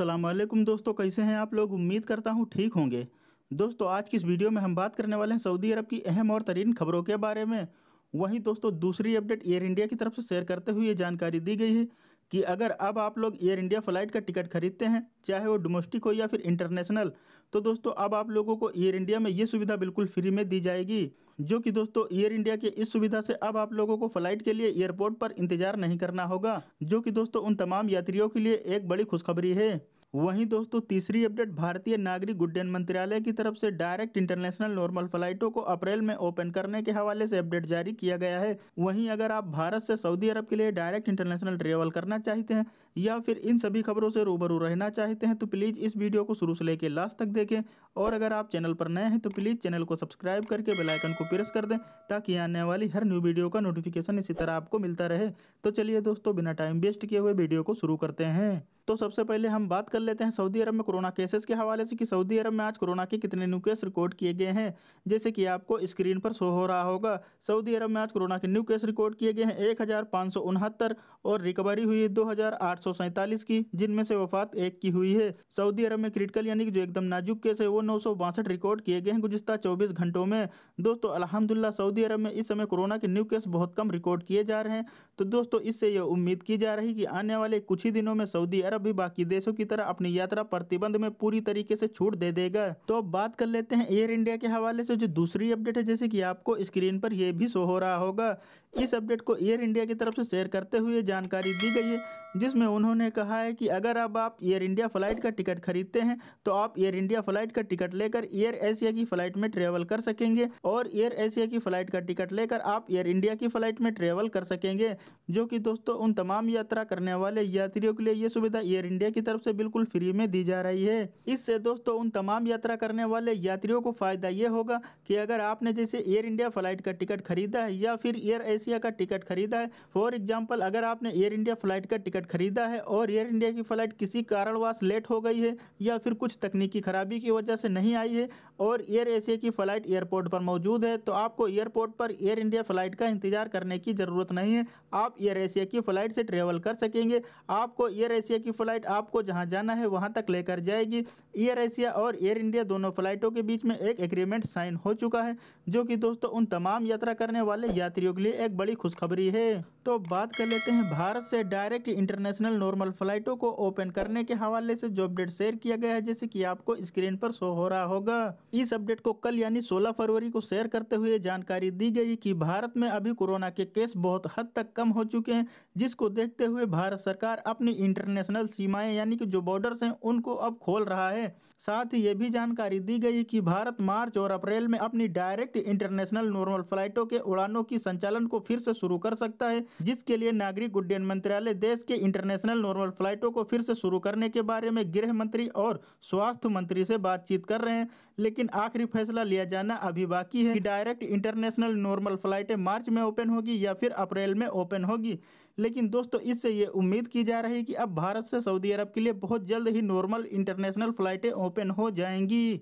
असलम दोस्तों कैसे हैं आप लोग उम्मीद करता हूँ ठीक होंगे दोस्तों आज की इस वीडियो में हम बात करने वाले हैं सऊदी अरब की अहम और तरीन खबरों के बारे में वहीं दोस्तों दूसरी अपडेट एयर इंडिया की तरफ से शेयर करते हुए ये जानकारी दी गई है कि अगर अब आप लोग एयर इंडिया फ़्लाइट का टिकट खरीदते हैं चाहे वो डोमेस्टिक हो या फिर इंटरनेशनल तो दोस्तों अब आप लोगों को एयर इंडिया में ये सुविधा बिल्कुल फ्री में दी जाएगी जो कि दोस्तों एयर इंडिया के इस सुविधा से अब आप लोगों को फ़्लाइट के लिए एयरपोर्ट पर इंतजार नहीं करना होगा जो कि दोस्तों उन तमाम यात्रियों के लिए एक बड़ी खुशखबरी है वहीं दोस्तों तीसरी अपडेट भारतीय नागरिक उड्डयन मंत्रालय की तरफ से डायरेक्ट इंटरनेशनल नॉर्मल फ्लाइटों को अप्रैल में ओपन करने के हवाले से अपडेट जारी किया गया है वहीं अगर आप भारत से सऊदी अरब के लिए डायरेक्ट इंटरनेशनल ट्रेवल करना चाहते हैं या फिर इन सभी खबरों से रूबरू रहना चाहते हैं तो प्लीज़ इस वीडियो को शुरू से लेकर लास्ट तक देखें और अगर आप चैनल पर नए हैं तो प्लीज़ चैनल को सब्सक्राइब करके बेलाइकन को प्रेस कर दें ताकि आने वाली हर न्यू वीडियो का नोटिफिकेशन इसी तरह आपको मिलता रहे तो चलिए दोस्तों बिना टाइम वेस्ट किए हुए वीडियो को शुरू करते हैं तो सबसे पहले हम बात कर लेते हैं सऊदी अरब में कोरोना केसेस के हवाले से कि सऊदी अरब में आज कोरोना के कितने न्यू केस रिकॉर्ड किए गए हैं जैसे कि आपको स्क्रीन पर शो हो रहा होगा सऊदी अरब में आज कोरोना के न्यू केस रिकॉर्ड किए गए हैं एक और रिकवरी हुई दो की जिनमें से वफात एक की हुई है सऊदी अरब में क्रिटिकल यानी कि जो एकदम नाजुक केस है वो नौ रिकॉर्ड किए गए हैं गुजस्ता चौबीस घंटों में दोस्तों अलहमदुल्ला सऊदी अरब में इस समय कोरोना के न्यू केस बहुत कम रिकॉर्ड किए जा रहे हैं तो दोस्तों इससे यह उम्मीद की जा रही कि आने वाले कुछ ही दिनों में सऊदी अरब सरकार भी बाकी देशों की तरह अपनी यात्रा प्रतिबंध में पूरी तरीके से छूट दे देगा तो बात कर लेते हैं एयर इंडिया के हवाले से जो दूसरी अपडेट है जैसे कि आपको स्क्रीन पर यह भी शो हो रहा होगा इस अपडेट को एयर इंडिया की तरफ से शेयर करते हुए जानकारी दी गई है जिसमें उन्होंने कहा है कि अगर अब आप एयर इंडिया फ़्लाइट का टिकट खरीदते हैं तो आप एयर इंडिया फ़्लाइट का टिकट लेकर एयर एशिया की फ़्लाइट में ट्रेवल कर सकेंगे और एयर एशिया की फ़्लाइट का टिकट लेकर आप एयर इंडिया की फ़्लाइट में ट्रेवल कर सकेंगे जो कि दोस्तों उन तमाम यात्रा करने वाले यात्रियों के लिए ये सुविधा एयर इंडिया की तरफ से बिल्कुल फ्री में दी जा रही है इससे दोस्तों उन तमाम यात्रा करने वाले यात्रियों को फ़ायदा ये होगा कि अगर आपने जैसे एयर इंडिया फ़्लाइट का टिकट खरीदा है या फिर एयर एशिया का टिकट खरीदा है फॉर एग्जाम्पल अगर आपने एयर इंडिया फ़्लाइट का टिकट टिकट खरीदा है और एयर इंडिया की फ़्लाइट किसी कारणवश लेट हो गई है या फिर कुछ तकनीकी खराबी की वजह से नहीं आई है और एयर एशिया की फ़्लाइट एयरपोर्ट पर मौजूद है तो आपको एयरपोर्ट पर एयर इंडिया फ़्लाइट का इंतजार करने की ज़रूरत नहीं है आप एयर एशिया की फ़्लाइट से ट्रेवल कर सकेंगे आपको एयर एशिया की फ़्लाइट आपको जहाँ जाना है वहाँ तक लेकर जाएगी एयर एशिया और एयर इंडिया दोनों फ़्लाइटों के बीच में एक एग्रीमेंट साइन हो चुका है जो कि दोस्तों उन तमाम यात्रा करने वाले यात्रियों के लिए एक बड़ी खुशखबरी है तो बात कर लेते हैं भारत से डायरेक्ट इंटरनेशनल नॉर्मल फ्लाइटों को ओपन करने के हवाले से जो अपडेट शेयर किया गया है जैसे कि आपको स्क्रीन पर शो हो रहा होगा इस अपडेट को कल यानी 16 फरवरी को शेयर करते हुए जानकारी दी गई कि भारत में अभी कोरोना के केस बहुत हद तक कम हो चुके हैं जिसको देखते हुए भारत सरकार अपनी इंटरनेशनल सीमाएं यानी कि जो बॉर्डर्स हैं उनको अब खोल रहा है साथ ही ये भी जानकारी दी गई कि भारत मार्च और अप्रैल में अपनी डायरेक्ट इंटरनेशनल नॉर्मल फ्लाइटों के उड़ानों की संचालन को फिर से शुरू कर सकता है जिसके लिए नागरिक उड्डयन मंत्रालय देश के इंटरनेशनल नॉर्मल फ्लाइटों को फिर से शुरू करने के बारे में गृह मंत्री और स्वास्थ्य मंत्री से बातचीत कर रहे हैं लेकिन आखिरी फैसला लिया जाना अभी बाकी है कि डायरेक्ट इंटरनेशनल नॉर्मल फ्लाइटें मार्च में ओपन होगी या फिर अप्रैल में ओपन होगी लेकिन दोस्तों इससे ये उम्मीद की जा रही है कि अब भारत से सऊदी अरब के लिए बहुत जल्द ही नॉर्मल इंटरनेशनल फ्लाइटें ओपन हो जाएंगी